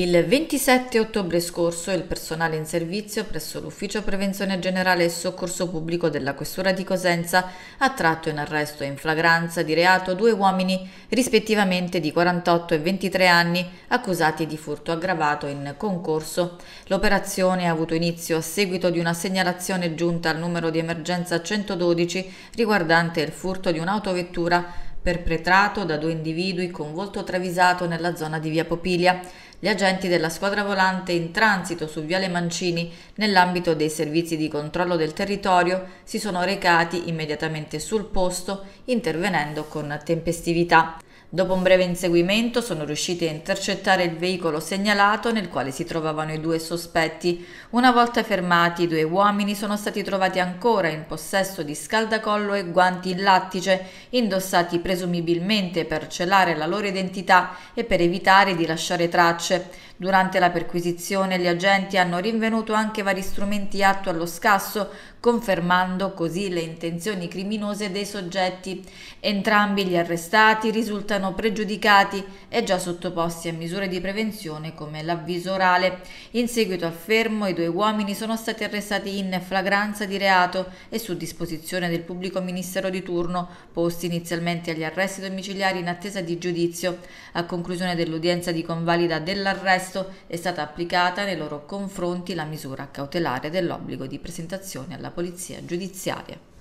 Il 27 ottobre scorso il personale in servizio presso l'Ufficio Prevenzione Generale e Soccorso Pubblico della Questura di Cosenza ha tratto in arresto e in flagranza di reato due uomini rispettivamente di 48 e 23 anni accusati di furto aggravato in concorso. L'operazione ha avuto inizio a seguito di una segnalazione giunta al numero di emergenza 112 riguardante il furto di un'autovettura perpetrato da due individui con volto travisato nella zona di Via Popilia gli agenti della squadra volante in transito su Viale Mancini nell'ambito dei servizi di controllo del territorio si sono recati immediatamente sul posto intervenendo con tempestività. Dopo un breve inseguimento sono riusciti a intercettare il veicolo segnalato nel quale si trovavano i due sospetti. Una volta fermati, i due uomini sono stati trovati ancora in possesso di scaldacollo e guanti in lattice, indossati presumibilmente per celare la loro identità e per evitare di lasciare tracce. Durante la perquisizione gli agenti hanno rinvenuto anche vari strumenti atto allo scasso, confermando così le intenzioni criminose dei soggetti. Entrambi gli arrestati risultano risultano pregiudicati e già sottoposti a misure di prevenzione come l'avviso orale. In seguito al fermo i due uomini sono stati arrestati in flagranza di reato e su disposizione del pubblico ministero di turno, posti inizialmente agli arresti domiciliari in attesa di giudizio. A conclusione dell'udienza di convalida dell'arresto è stata applicata nei loro confronti la misura cautelare dell'obbligo di presentazione alla polizia giudiziaria.